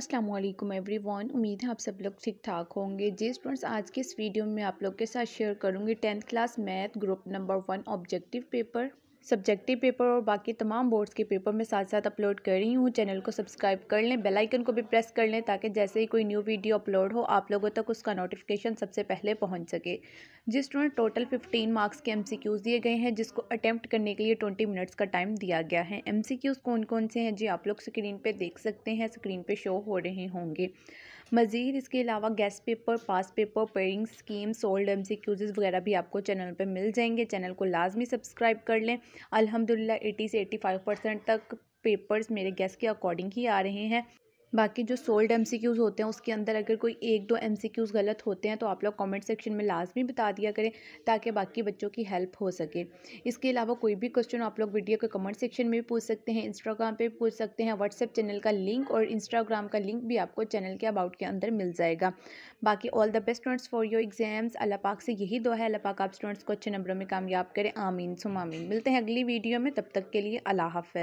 अस्सलाम वालेकुम एवरीवन उम्मीद है आप सब लोग ठीक ठाक होंगे जी स्टूडेंट्स आज के इस वीडियो में आप लोग के साथ शेयर करूंगी tenth class math group number one objective paper subjective paper और बाकी तमाम बोर्ड्स के पेपर में साथ साथ अपलोड कर रही हूँ चैनल को सब्सक्राइब कर लें बेल आइकन को भी प्रेस कर लें ताकि जैसे ही कोई न्यू वीडियो अपलोड हो आप लोगों तक उसका नोटिफिकेशन सबसे पहले पहुँच सके जिस स्टूडेंट टोटल फिफ्टीन मार्क्स के एम दिए गए हैं जिसको अटैम्प्ट करने के लिए ट्वेंटी मिनट्स का टाइम दिया गया है एम कौन कौन से हैं जी आप लोग स्क्रीन पर देख सकते हैं स्क्रीन पर शो हो रहे होंगे मज़ीद इसके अलावा guess paper pass paper pairing scheme solved एम वगैरह भी आपको चैनल पर मिल जाएंगे चैनल को लाजमी सब्सक्राइब कर लें अलहमदिल्ला एटी से फाइव परसेंट तक पेपर्स मेरे गैस के अकॉर्डिंग ही आ रहे हैं बाकी जो सोल्ड एम होते हैं उसके अंदर अगर कोई एक दो एम गलत होते हैं तो आप लोग कमेंट सेक्शन में लाजमी बता दिया करें ताकि बाकी बच्चों की हेल्प हो सके इसके अलावा कोई भी क्वेश्चन आप लोग वीडियो के कमेंट सेक्शन में भी पूछ सकते हैं इंस्टाग्राम पर पूछ सकते हैं व्हाट्सएप चैनल का लिंक और इंस्टाग्राम का लिंक भी आपको चैनल के अबाउट के अंदर मिल जाएगा बाकी all the best students for your exams अला पाक से यही दो है अला पाक आप स्टूडेंट्स को अच्छे नंबरों में कामयाब करें आमीन सुमामीन मिलते हैं अगली वीडियो में तब तक के लिए अला हाफ